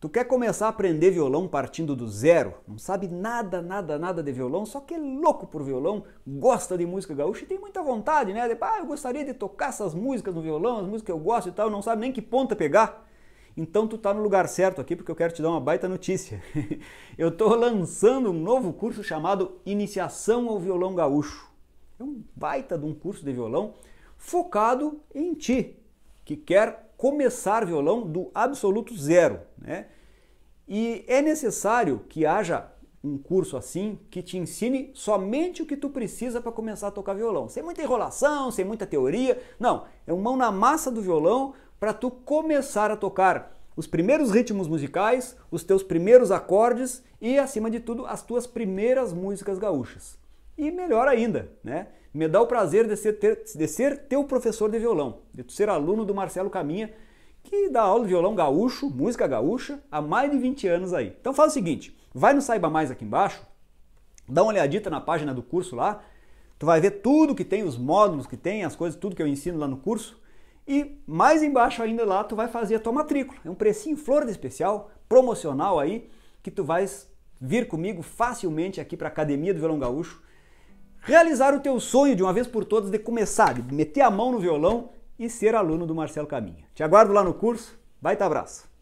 Tu quer começar a aprender violão partindo do zero? Não sabe nada, nada, nada de violão, só que é louco por violão, gosta de música gaúcha e tem muita vontade, né? De, ah, eu gostaria de tocar essas músicas no violão, as músicas que eu gosto e tal, não sabe nem que ponta pegar. Então tu tá no lugar certo aqui porque eu quero te dar uma baita notícia. eu tô lançando um novo curso chamado Iniciação ao Violão Gaúcho. É um baita de um curso de violão focado em ti, que quer começar violão do absoluto zero, né? E é necessário que haja um curso assim que te ensine somente o que tu precisa para começar a tocar violão. Sem muita enrolação, sem muita teoria. Não, é uma mão na massa do violão para tu começar a tocar os primeiros ritmos musicais, os teus primeiros acordes e, acima de tudo, as tuas primeiras músicas gaúchas. E melhor ainda, né? Me dá o prazer de ser, ter, de ser teu professor de violão, de ser aluno do Marcelo Caminha, que dá aula de violão gaúcho, música gaúcha, há mais de 20 anos aí. Então faz o seguinte, vai no Saiba Mais aqui embaixo, dá uma olhadita na página do curso lá, tu vai ver tudo que tem, os módulos que tem, as coisas, tudo que eu ensino lá no curso, e mais embaixo ainda lá tu vai fazer a tua matrícula. É um precinho flor de especial, promocional aí, que tu vais vir comigo facilmente aqui para a Academia do Violão Gaúcho, realizar o teu sonho de uma vez por todas de começar, de meter a mão no violão e ser aluno do Marcelo Caminha. Te aguardo lá no curso. Baita abraço!